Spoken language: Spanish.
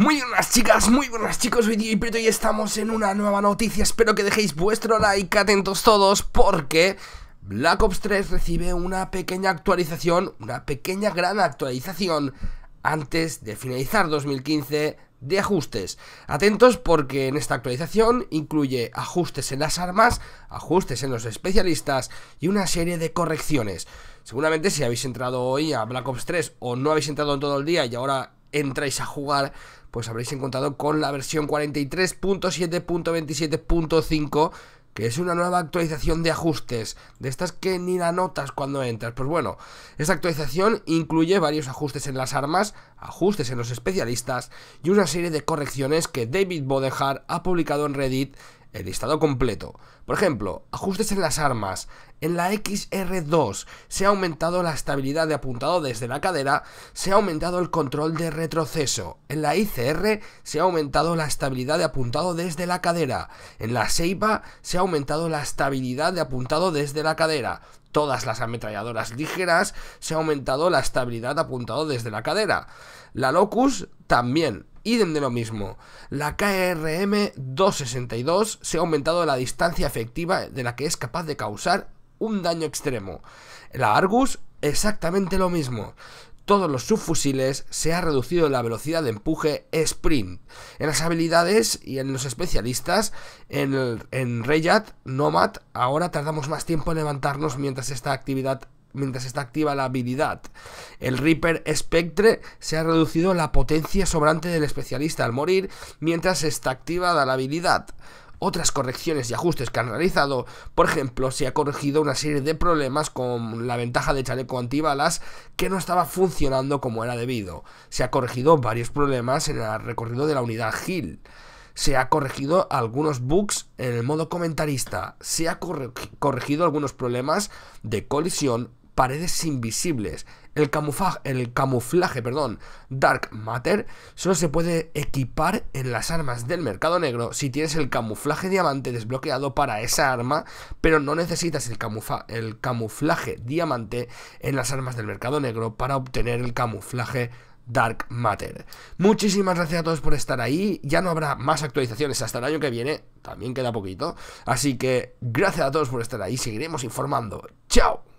Muy buenas chicas, muy buenas chicos, hoy día y y estamos en una nueva noticia Espero que dejéis vuestro like, atentos todos, porque Black Ops 3 recibe una pequeña actualización Una pequeña gran actualización antes de finalizar 2015 de ajustes. Atentos porque en esta actualización incluye ajustes en las armas, ajustes en los especialistas y una serie de correcciones. Seguramente si habéis entrado hoy a Black Ops 3 o no habéis entrado en todo el día y ahora entráis a jugar, pues habréis encontrado con la versión 43.7.27.5 que es una nueva actualización de ajustes, de estas que ni la notas cuando entras. Pues bueno, esta actualización incluye varios ajustes en las armas, ajustes en los especialistas y una serie de correcciones que David Bodejar ha publicado en Reddit el listado completo. Por ejemplo, ajustes en las armas. En la XR2 se ha aumentado la estabilidad de apuntado desde la cadera, se ha aumentado el control de retroceso. En la ICR se ha aumentado la estabilidad de apuntado desde la cadera. En la Seiba se ha aumentado la estabilidad de apuntado desde la cadera. Todas las ametralladoras ligeras se ha aumentado la estabilidad de apuntado desde la cadera. La Locus también Idem de lo mismo, la KRM 262 se ha aumentado la distancia efectiva de la que es capaz de causar un daño extremo. La Argus, exactamente lo mismo. Todos los subfusiles se ha reducido la velocidad de empuje sprint. En las habilidades y en los especialistas, en, en Reyat, Nomad, ahora tardamos más tiempo en levantarnos mientras esta actividad mientras está activa la habilidad. El Reaper Spectre se ha reducido la potencia sobrante del especialista al morir mientras está activada la habilidad. Otras correcciones y ajustes que han realizado, por ejemplo, se ha corregido una serie de problemas con la ventaja de chaleco antibalas que no estaba funcionando como era debido. Se ha corregido varios problemas en el recorrido de la unidad Hill se ha corregido algunos bugs en el modo comentarista, se ha corregido algunos problemas de colisión paredes invisibles. El camuflaje, perdón, Dark Matter solo se puede equipar en las armas del mercado negro si tienes el camuflaje diamante desbloqueado para esa arma, pero no necesitas el, el camuflaje diamante en las armas del mercado negro para obtener el camuflaje Dark Matter. Muchísimas gracias a todos por estar ahí. Ya no habrá más actualizaciones hasta el año que viene. También queda poquito. Así que gracias a todos por estar ahí. Seguiremos informando. ¡Chao!